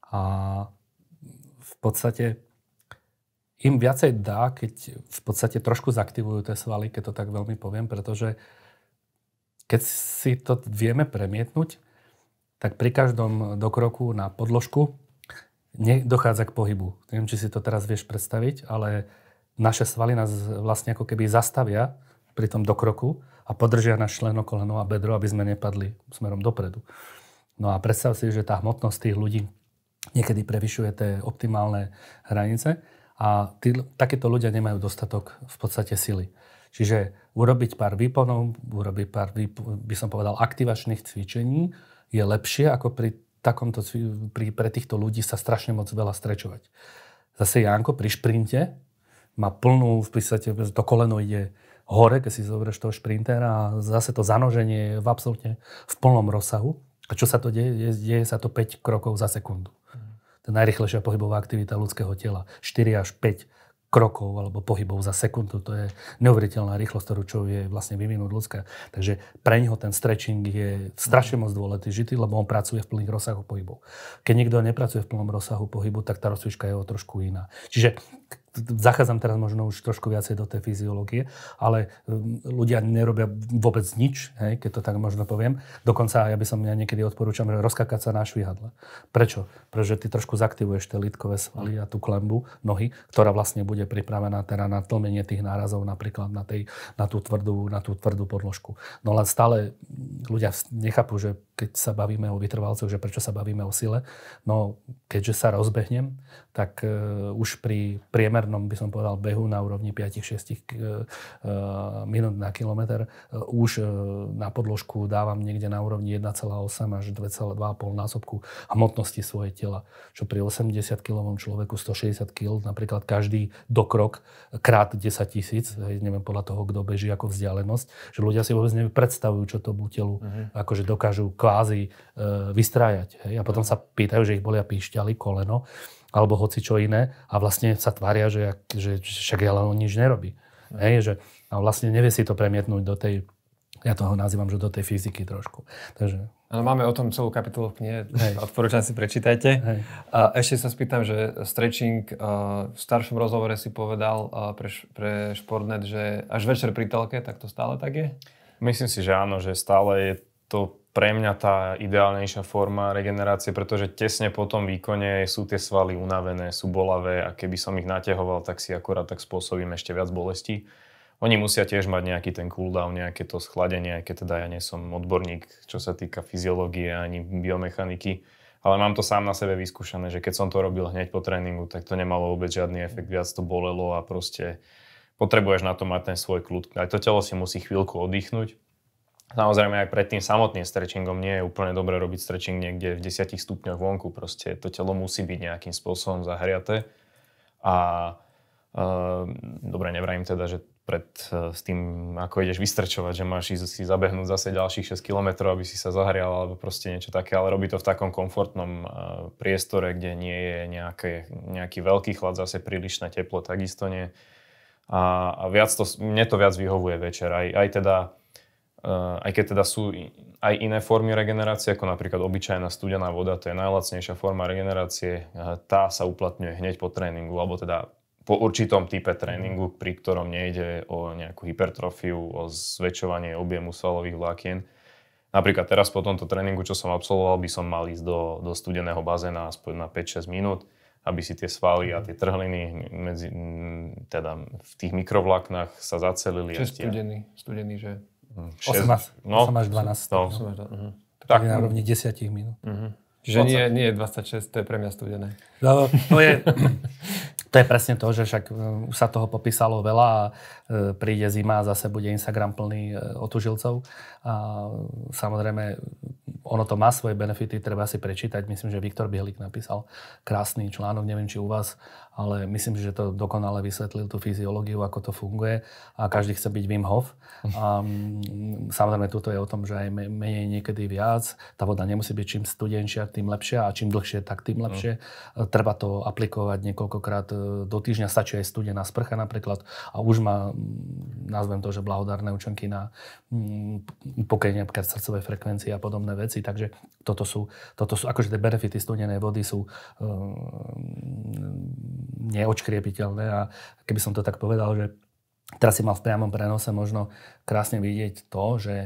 A podstate im viacej dá, keď v podstate trošku zaktivujú tie svaly, keď to tak veľmi poviem, pretože keď si to vieme premietnúť, tak pri každom dokroku na podložku dochádza k pohybu. Neviem, či si to teraz vieš predstaviť, ale naše svaly nás vlastne ako keby zastavia pri tom dokroku a podržia náš členok koleno a bedro, aby sme nepadli smerom dopredu. No a predstav si, že tá hmotnosť tých ľudí, niekedy prevyšuje tie optimálne hranice a tí, takéto ľudia nemajú dostatok v podstate sily. Čiže urobiť pár výponov, urobiť pár, by som povedal, aktivačných cvičení je lepšie, ako pri takomto, pri, pre týchto ľudí sa strašne moc veľa strečovať. Zase Janko pri šprinte má plnú, v podstate to koleno ide hore, keď si zoberieš toho šprintera a zase to zanoženie je v absolútne v plnom rozsahu. A čo sa to deje? Deje sa to 5 krokov za sekundu najrychlejšia pohybová aktivita ľudského tela. 4 až 5 krokov alebo pohybov za sekundu. To je neuveriteľná rýchlosť, ktorú čo je vlastne vyvinúť ľudská. Takže pre neho ten stretching je strašne moc dôležitý, lebo on pracuje v plných rozsahu pohybov. Keď niekto nepracuje v plnom rozsahu pohybu, tak tá rozsvička je o trošku iná. Čiže zachádzam teraz možno už trošku viacej do tej fyziológie, ale um, ľudia nerobia vôbec nič, hej, keď to tak možno poviem. Dokonca ja by som ja niekedy odporúčam rozkakať sa na švihadle. Prečo? Pretože ty trošku zaktivuješ tie lítkové svaly a tú klembu nohy, ktorá vlastne bude pripravená teda na tlmenie tých nárazov napríklad na, tej, na, tú, tvrdú, na tú tvrdú podložku. No len stále ľudia nechápu, že keď sa bavíme o vytrvalcoch, že prečo sa bavíme o sile. No keďže sa rozbehnem, tak uh, už pri priemer priemernom, by som povedal, behu na úrovni 5-6 eh, minút na kilometr eh, už eh, na podložku dávam niekde na úrovni 1,8 až 2,2,5 násobku hmotnosti svojej tela. Čo pri 80-kilovom človeku 160 kg, napríklad každý dokrok krát 10 tisíc, neviem podľa toho, kto beží, ako vzdialenosť, že ľudia si vôbec nepredstavujú, čo to telu uh-huh. akože dokážu kvázi e, vystrájať. Hej? A potom mhm. sa pýtajú, že ich bolia píšťaly, koleno alebo hoci čo iné a vlastne sa tvária, že, že však ale on nič nerobí. Hej, že a vlastne nevie si to premietnúť do tej, ja toho nazývam, že do tej fyziky trošku. Takže... Ano, máme o tom celú kapitolu v knihe, Hej. odporúčam si prečítajte. Hej. A ešte sa spýtam, že stretching, e, v staršom rozhovore si povedal e, pre, pre Športnet, že až večer pri telke, tak to stále tak je? Myslím si, že áno, že stále je to pre mňa tá ideálnejšia forma regenerácie, pretože tesne po tom výkone sú tie svaly unavené, sú bolavé a keby som ich natiahoval, tak si akorát tak spôsobím ešte viac bolesti. Oni musia tiež mať nejaký ten cooldown, nejaké to schladenie, aj keď teda ja nie som odborník, čo sa týka fyziológie ani biomechaniky, ale mám to sám na sebe vyskúšané, že keď som to robil hneď po tréningu, tak to nemalo vôbec žiadny efekt, viac to bolelo a proste potrebuješ na to mať ten svoj kľud. Aj to telo si musí chvíľku oddychnúť, Samozrejme aj pred tým samotným stretchingom nie je úplne dobre robiť stretching niekde v 10 stupňoch vonku. Proste to telo musí byť nejakým spôsobom zahriaté. A e, dobre, nevrajím teda, že pred e, s tým, ako ideš vystrečovať, že máš ísť si zabehnúť zase ďalších 6 km, aby si sa zahrial alebo proste niečo také, ale robí to v takom komfortnom e, priestore, kde nie je nejaké, nejaký veľký chlad, zase prílišné teplo, takisto nie. A, a viac to, mne to viac vyhovuje večer. Aj, aj teda Eh, aj keď teda sú aj iné formy regenerácie, ako napríklad obyčajná studená voda, to je najlacnejšia forma regenerácie, eh, tá sa uplatňuje hneď po tréningu, alebo teda po určitom type tréningu, pri ktorom nejde o nejakú hypertrofiu, o zväčšovanie objemu svalových vlákien. Napríklad teraz po tomto tréningu, čo som absolvoval, by som mal ísť do, do studeného bazéna aspoň na 5-6 minút, aby si tie svaly a mhm. tie trhliny medzi, teda v tých mikrovláknach sa zacelili. Čo je studený? Studený, že? 6, 18, no, 8 až 12. No, 8 no. až 12. Mhm. Tak, na no. rovni 10 minút. Uh-huh. Mhm. Čiže nie, nie je 26, to je pre mňa studené. No, to, je, [LAUGHS] to je presne to, že však e, už sa toho popísalo veľa a e, príde zima a zase bude Instagram plný e, otužilcov. A samozrejme, ono to má svoje benefity, treba si prečítať. Myslím, že Viktor Bielik napísal krásny článok, neviem, či u vás, ale myslím, že to dokonale vysvetlil tú fyziológiu, ako to funguje a každý chce byť Wim Hof. A, mm, samozrejme, tuto je o tom, že aj menej niekedy viac. Tá voda nemusí byť čím studenšia, tým lepšia a čím dlhšie, tak tým lepšie. No. E, treba to aplikovať niekoľkokrát e, do týždňa. Stačí aj studená sprcha napríklad a už má, nazvem to, že blahodárne účinky na pokojenie napríklad srdcové frekvencie a podobné veci. Takže toto sú, toto sú akože tie benefity studenej vody sú um, neočkriepiteľné a keby som to tak povedal, že teraz si mal v priamom prenose možno krásne vidieť to, že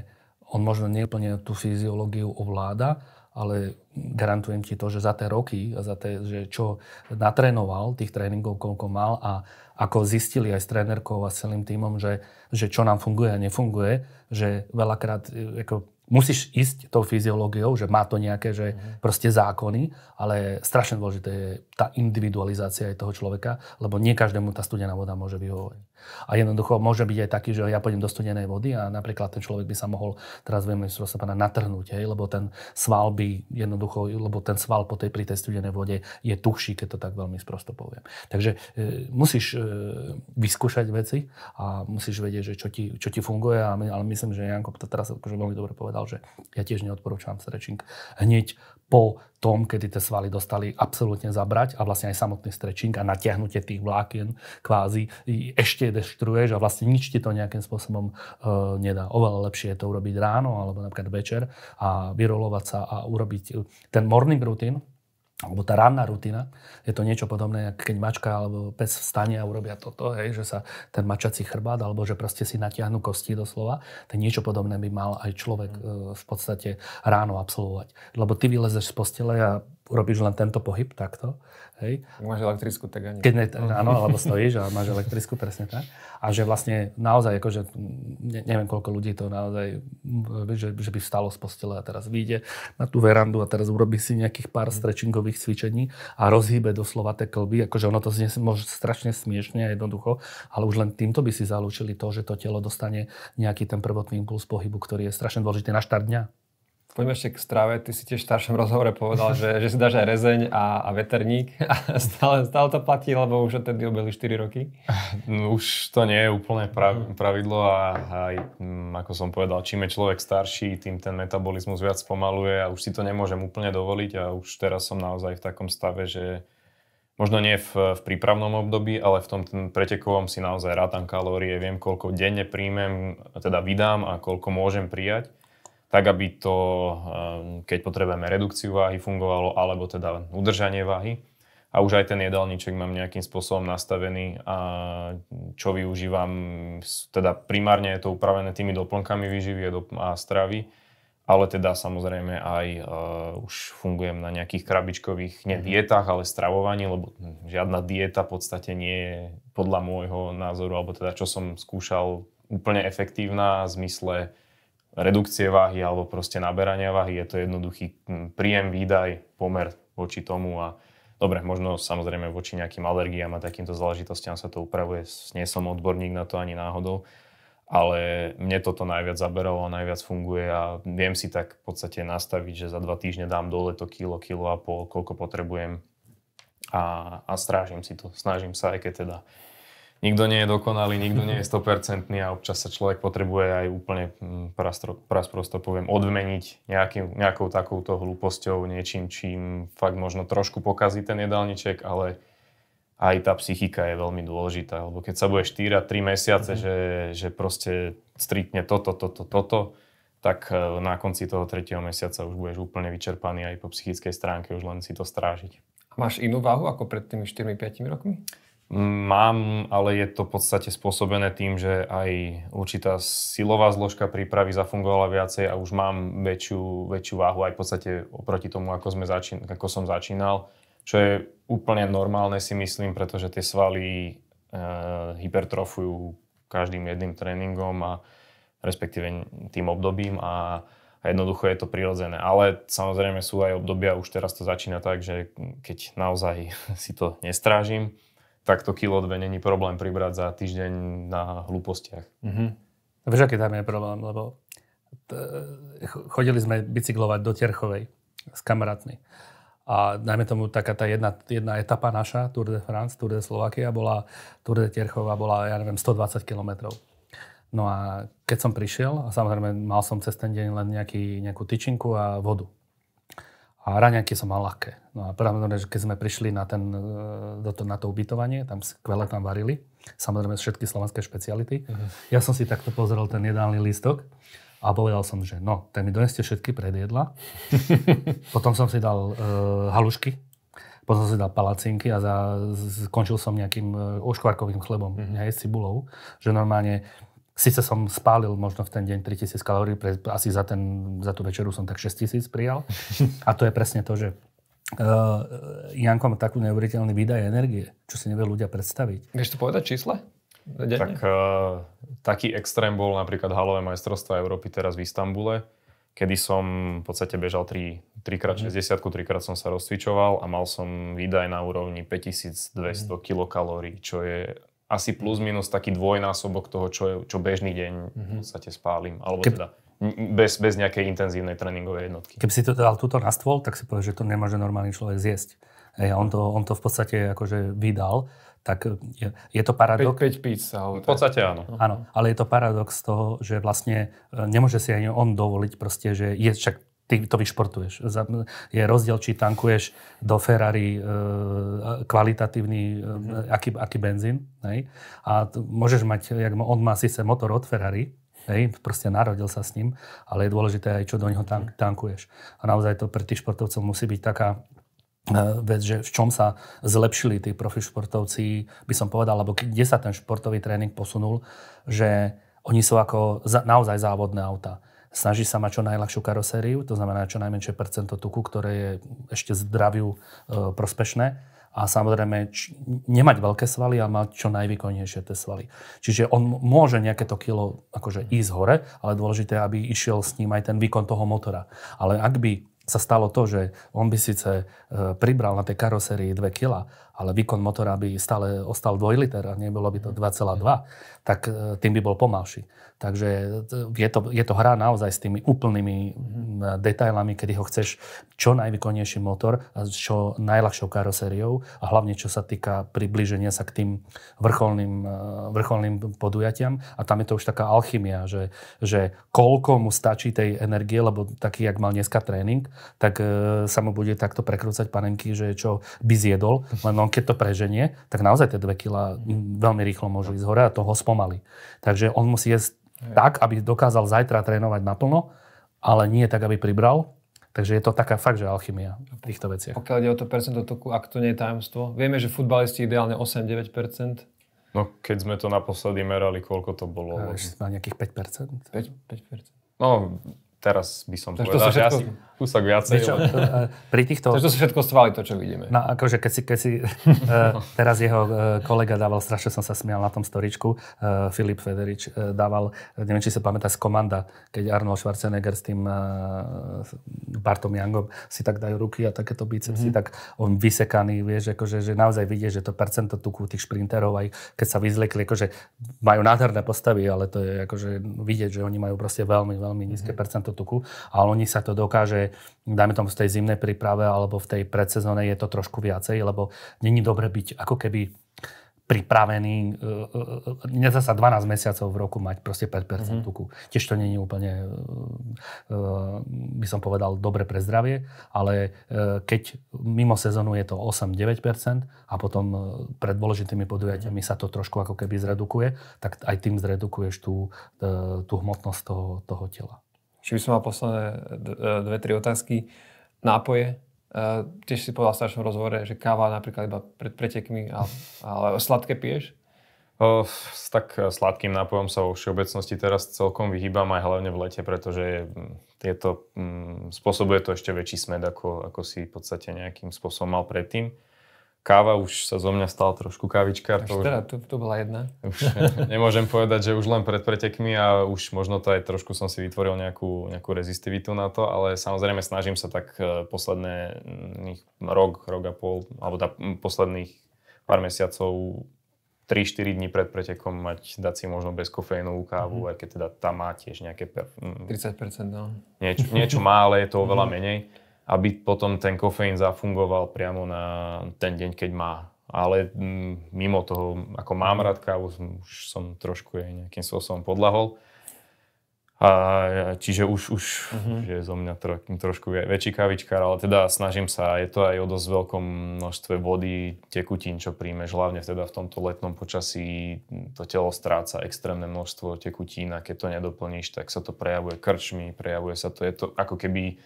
on možno neplne tú fyziológiu ovláda, ale garantujem ti to, že za tie roky, za tie, že čo natrénoval, tých tréningov, koľko mal a ako zistili aj s trénerkou a s celým týmom, že, že čo nám funguje a nefunguje, že veľakrát e, ako, musíš ísť tou fyziológiou, že má to nejaké že mm. proste zákony, ale strašne dôležité je tá individualizácia aj toho človeka, lebo nie každému tá studená voda môže vyhovovať. A jednoducho môže byť aj taký, že ja pôjdem do studenej vody a napríklad ten človek by sa mohol, teraz vieme, že sa pána natrhnúť, hej, lebo ten sval by jednoducho, lebo ten sval po tej, pri tej studenej vode je tuhší, keď to tak veľmi sprosto poviem. Takže e, musíš e, vyskúšať veci a musíš vedieť, že čo ti, čo ti funguje, a my, ale myslím, že Janko to teraz akože veľmi dobre povedal, že ja tiež neodporúčam stretching hneď po tom, kedy tie svaly dostali absolútne zabrať a vlastne aj samotný stretching a natiahnutie tých vlákien kvázi ešte deštruješ a vlastne nič ti to nejakým spôsobom e, nedá. Oveľa lepšie je to urobiť ráno alebo napríklad večer a vyrolovať sa a urobiť ten morning routine, alebo tá ranná rutina, je to niečo podobné, keď mačka alebo pes vstane a urobia toto, hej, že sa ten mačací chrbát, alebo že proste si natiahnu kosti doslova, tak niečo podobné by mal aj človek mm. e, v podstate ráno absolvovať. Lebo ty vylezeš z postele a urobíš len tento pohyb takto. Hej. Máš elektrisku, tak ani. Keď ne, áno, alebo stojíš a máš elektrisku, presne tak. A že vlastne naozaj, akože, ne, neviem koľko ľudí to naozaj, mm, že, že by vstalo z postele a teraz vyjde na tú verandu a teraz urobí si nejakých pár mhm. stretchingových cvičení a rozhýbe doslova tie klby. Akože ono to znie môže strašne smiešne a jednoducho, ale už len týmto by si zalúčili to, že to telo dostane nejaký ten prvotný impuls pohybu, ktorý je strašne dôležitý na štart dňa. Poďme ešte k strave. Ty si tiež v staršom rozhovore povedal, že, že si dáš aj rezeň a, a veterník. [LAUGHS] A stále, stále to platí, lebo už odtedy obeli 4 roky? No, už to nie je úplne mhm. pravidlo a aj, mm, ako som povedal, čím je človek starší, tým ten metabolizmus viac pomaluje a už si to nemôžem úplne dovoliť a už teraz som naozaj v takom stave, že možno nie v, v prípravnom období, ale v tom pretekovom si naozaj rátam kalórie, viem, koľko denne príjmem, teda vydám a koľko môžem prijať tak aby to, ehm, keď potrebujeme redukciu váhy, fungovalo, alebo teda udržanie váhy. A už aj ten jedálniček mám nejakým spôsobom nastavený a čo využívam, teda primárne je to upravené tými doplnkami výživy a stravy, ale teda samozrejme aj uh, už fungujem na nejakých krabičkových, nie mhm. dietách, ale stravovaní, lebo žiadna dieta v podstate nie je podľa môjho názoru, alebo teda čo som skúšal, úplne efektívna v zmysle redukcie váhy alebo proste naberania váhy. Je to jednoduchý hm, príjem, výdaj, pomer voči tomu a dobre, možno samozrejme voči nejakým alergiám a takýmto záležitostiam sa to upravuje. Nie som odborník na to ani náhodou, ale mne toto najviac zaberalo a najviac funguje a viem si tak v podstate nastaviť, že za dva týždne dám dole to kilo, kilo a pol, koľko potrebujem a, a strážim si to. Snažím sa, aj keď teda nikto nie je dokonalý, nikto nie je 100% mhm. a občas sa človek potrebuje aj úplne, mm, prasprosto poviem, odmeniť nejaký, nejakou takouto hlúposťou, niečím, čím fakt možno trošku pokazí ten jedálniček, ale aj tá psychika je veľmi dôležitá, lebo keď sa bude 4 3 mesiace, mm-hmm. že, že proste striktne toto, toto, toto, tak e, na konci toho tretieho mesiaca už budeš úplne vyčerpaný aj po psychickej stránke, už len si to strážiť. máš inú váhu ako pred tými 4-5 rokmi? Mám, ale je to v podstate spôsobené tým, že aj určitá silová zložka prípravy zafungovala viacej a už mám väčšiu, väčšiu váhu aj v podstate oproti tomu, ako, sme začín, ako som začínal, čo je úplne normálne si myslím, pretože tie svaly e, hypertrofujú každým jedným tréningom a respektíve tým obdobím a, a jednoducho je to prirodzené. Ale samozrejme sú aj obdobia, už teraz to začína tak, že keď naozaj [LAUGHS] si to nestrážim, takto kilo dve není problém pribrať za týždeň na hlúpostiach. Uh-huh. Vieš, aký tam je problém, lebo t- chodili sme bicyklovať do Terchovej s kamarátmi. A najmä tomu taká tá jedna, jedna etapa naša, Tour de France, Tour de Slovakia, bola, Tour de Terchova bola, ja neviem, 120 kilometrov. No a keď som prišiel, a samozrejme mal som cez ten deň len nejaký, nejakú tyčinku a vodu. A raňajky som mal ľahké. No a pravdepodobne, že keď sme prišli na, ten, e, to, na to ubytovanie, tam skvele tam varili. Samozrejme všetky slovenské špeciality. Uh-huh. Ja som si takto pozrel ten jedálny lístok a povedal som, že no, ten mi doneste všetky predjedla. [LAUGHS] Potom som si dal uh, halušky, potom som si dal palacinky a za, skončil som nejakým e, oškvarkovým chlebom, uh-huh. Mhm. aj s cibulou. Že normálne Sice som spálil možno v ten deň 3000 kalórií, pre, asi za, ten, za tú večeru som tak 6000 prijal. [LAUGHS] A to je presne to, že uh, Janko má takú neuveriteľný výdaj energie, čo si nevie ľudia predstaviť. Vieš to povedať čísle? Denne? Tak uh, taký extrém bol napríklad halové majstrovstvo Európy teraz v Istambule, kedy som v podstate bežal 3, 3x60, 3x som sa rozcvičoval a mal som výdaj na úrovni 5200 mm. kilokalórií, čo je asi plus minus taký dvojnásobok toho, čo, je, čo bežný deň mm-hmm. v mhm. podstate spálim. Alebo Keb... teda bez, bez nejakej intenzívnej tréningovej jednotky. Keby si to dal túto na stôl, tak si povieš, že to nemôže normálny človek zjesť. Ej, on, to, on to v podstate akože vydal, tak je, je to paradox... 5, 5 pizza. V podstate áno. Áno, ale je to paradox toho, že vlastne e, nemôže si ani on dovoliť proste, že je však ty to vyšportuješ. Je rozdiel, či tankuješ do Ferrari e, kvalitatívny, e, mhm. aký, aký benzín. Hej? A t- môžeš mať, jak on má síce motor od Ferrari, Hej, proste narodil sa s ním, ale je dôležité aj, čo do neho tank, mhm. tankuješ. A naozaj to pre tých športovcov musí byť taká e, vec, že v čom sa zlepšili tí profi športovci, by som povedal, alebo kde sa ten športový tréning posunul, že oni sú ako za, naozaj závodné auta snaží sa mať čo najľahšiu karosériu, to znamená čo najmenšie percento tuku, ktoré je ešte zdraviu e, prospešné a samozrejme č- nemať veľké svaly a mať čo najvýkonnejšie tie svaly. Čiže on môže nejaké to kilo akože ísť hore, ale dôležité, aby išiel s ním aj ten výkon toho motora. Ale ak by sa stalo to, že on by síce e, pribral na tej karosérii 2 kila, ale výkon motora by stále ostal 2 liter a nebolo by to 2,2, mhm tak e, tým by bol pomalší. Takže e, je to, je to hra naozaj s tými úplnými e, detailami, kedy ho chceš čo najvykonnejší motor a s čo najľahšou karosériou a hlavne čo sa týka približenia sa k tým vrcholným, vrcholným podujatiam. A tam je to už taká alchymia, že, že koľko mu stačí tej energie, lebo taký, jak mal dneska tréning, tak sa mu bude takto prekrúcať panenky, že čo by zjedol, len on keď to preženie, tak naozaj tie 2 kila veľmi rýchlo môžu ísť hore a toho pomaly. Takže on musí jesť tak, aby dokázal zajtra trénovať naplno, ale nie tak, aby pribral. Takže je to taká fakt, že alchymia v týchto veciach. Pokiaľ ide o to percento toku, ak to nie je tajomstvo. Vieme, že futbalisti ideálne 8-9%. No keď sme to naposledy merali, koľko to bolo? Až na nejakých 5%. 5, 5%. No, teraz by som Takže povedal, to všetko... že asi kúsok viacej. Čo, e, e, pri týchto... Takže to sú všetko stvali, to, čo vidíme. No akože, keď si, keď si [LAUGHS] e, teraz jeho kolega dával, strašne som sa smial na tom storičku, Filip Federič dával, neviem, či sa pamätá z Komanda, keď Arnold Schwarzenegger s tým Bartom Youngom si tak dajú ruky a takéto bicepsy, mm-hmm. tak on vysekaný, vieš, akože, že naozaj vidie, že to percento tuku tých šprinterov, aj keď sa vyzlekli, akože majú nádherné postavy, ale to je akože vidieť, že oni majú proste veľmi, veľmi nízke mm-hmm. percento tuku, ale oni sa to dokáže, dajme tomu v tej zimnej príprave alebo v tej predsezóne je to trošku viacej, lebo není dobre byť ako keby pripravený, e, e, e, nedá sa 12 mesiacov v roku mať proste 5% mm-hmm. tuku. Tiež to není úplne, by som povedal, dobre pre zdravie, ale keď mimo sezónu je to 8-9% a potom pred dôležitými podujatiami mhm. sa to trošku ako keby zredukuje, tak aj tým zredukuješ tú, tú hmotnosť toho, toho tela. Či by som mal posledné e, dve, tri otázky. Nápoje. Uh, tiež si povedal v staršom rozhovore, že káva napríklad iba pred pretekmi, ale, ale sladké piješ? S tak sladkým nápojom sa vo všeobecnosti teraz celkom vyhýbam aj hlavne v lete, pretože tieto, mm, spôsobuje to ešte väčší smed, ako, ako si v podstate nejakým spôsobom mal predtým káva už sa zo mňa stala trošku kavička. To, už... Teda, to, to bola jedna. Už [LAUGHS] nemôžem povedať, že už len pred pretekmi a už možno to aj trošku som si vytvoril nejakú, nejakú rezistivitu na to, ale samozrejme snažím sa tak e, posledné rok, rok a pol, alebo tá, posledných pár mesiacov 3-4 dní pred pretekom mať, dať si možno bez kofeínovú kávu, mm aj keď teda tá má tiež nejaké... Perf- 30%, no. Niečo, niečo má, ale je to oveľa mhm. menej aby potom ten kofeín zafungoval priamo na ten deň, keď má. Ale mm, mimo toho, ako mám rád kávu, už som trošku jej nejakým spôsobom podlahol. A, čiže už, už uh-huh. Mhm. že je zo mňa tro, trošku väčší kavičkár, ale teda snažím sa. Je to aj o dosť veľkom množstve vody, tekutín, čo príjmeš. Hlavne teda v tomto letnom počasí to telo stráca extrémne množstvo tekutín a keď to nedoplníš, tak sa to prejavuje krčmi, prejavuje sa to. Je to ako keby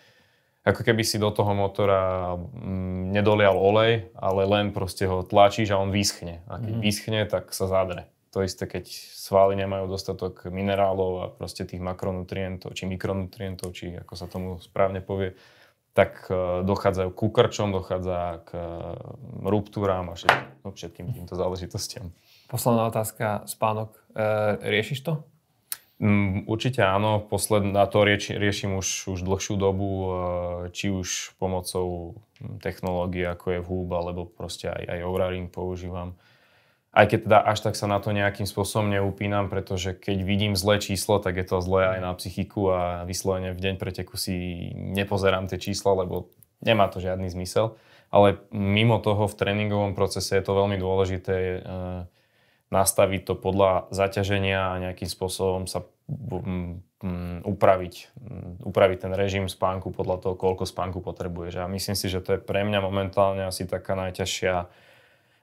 ako keby si do toho motora mm, nedolial olej, ale len proste ho tlačíš a on vyschne. A keď mm. vyschne, tak sa zadre. To isté, keď svaly nemajú dostatok minerálov a proste tých makronutrientov, či mikronutrientov, či ako sa tomu správne povie, tak dochádzajú ku krčom, dochádza k e, ruptúram a všetkým, no, všetkým týmto záležitostiam. Posledná otázka, spánok. E, riešiš to? Mm, určite áno, na to rieč, riešim už, už dlhšiu dobu, e, či už pomocou mm, technológie ako je Hub, alebo proste aj, aj Ouraring používam. Aj keď teda až tak sa na to nejakým spôsobom neupínam, pretože keď vidím zlé číslo, tak je to zlé aj na psychiku a vyslovene v deň preteku si nepozerám tie čísla, lebo nemá to žiadny zmysel. Ale mimo toho v tréningovom procese je to veľmi dôležité e, nastaviť to podľa zaťaženia a nejakým spôsobom sa upraviť, upraviť ten režim spánku podľa toho, koľko spánku potrebuješ. A myslím si, že to je pre mňa momentálne asi taká najťažšia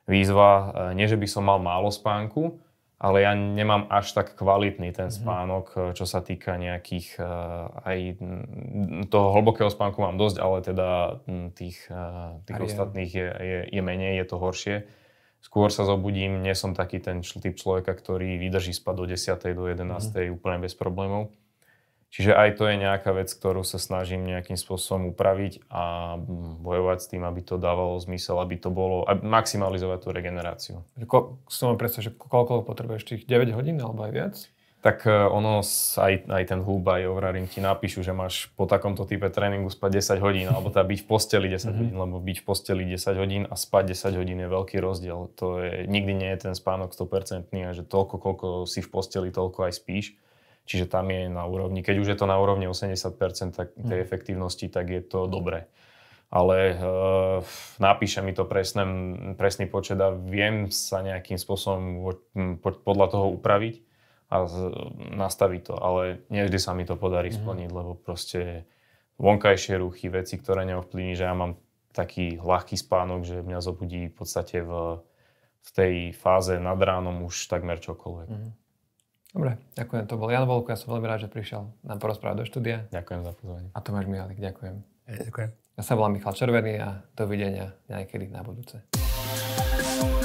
výzva. E, nie, že by som mal málo spánku, ale ja nemám až tak kvalitný ten mhm. spánok, e, čo sa týka nejakých e, aj toho hlbokého spánku mám dosť, ale teda tých, tých ostatných je, je, je menej, je to horšie skôr sa zobudím, nie som taký ten typ človeka, ktorý vydrží spať do 10. do 11. Mm. úplne bez problémov. Čiže aj to je nejaká vec, ktorú sa snažím nejakým spôsobom upraviť a bojovať s tým, aby to dávalo zmysel, aby to bolo, aby maximalizovať tú regeneráciu. Ko, som predstav, že koľko potrebuješ tých 9 hodín alebo aj viac? tak e, ono aj, aj ten hub, aj ovraring ti napíšu, že máš po takomto type tréningu spať 10 hodín, alebo tá teda byť v posteli 10 mm-hmm. hodín, lebo byť v posteli 10 hodín a spať 10 hodín je veľký rozdiel. To je, nikdy nie je ten spánok 100% a že toľko, koľko si v posteli, toľko aj spíš. Čiže tam je na úrovni, keď už je to na úrovni 80% tak, tej mm. efektívnosti, tak je to dobré ale e, napíše mi to presné, presný počet a viem sa nejakým spôsobom podľa toho upraviť a z, nastaviť to. Ale vždy sa mi to podarí mm-hmm. splniť, lebo proste vonkajšie ruchy, veci, ktoré neovplyvní, že ja mám taký ľahký spánok, že mňa zobudí v podstate v, v tej fáze nad ránom už takmer čokoľvek. Mm-hmm. Dobre, ďakujem. To bol Jan Volko, ja som veľmi rád, že prišiel nám porozprávať do štúdia. Ďakujem za pozvanie. A Tomáš Mihalik, ďakujem. Ďakujem. Ja sa volám Michal Červený a dovidenia nejakedy na budúce. thank you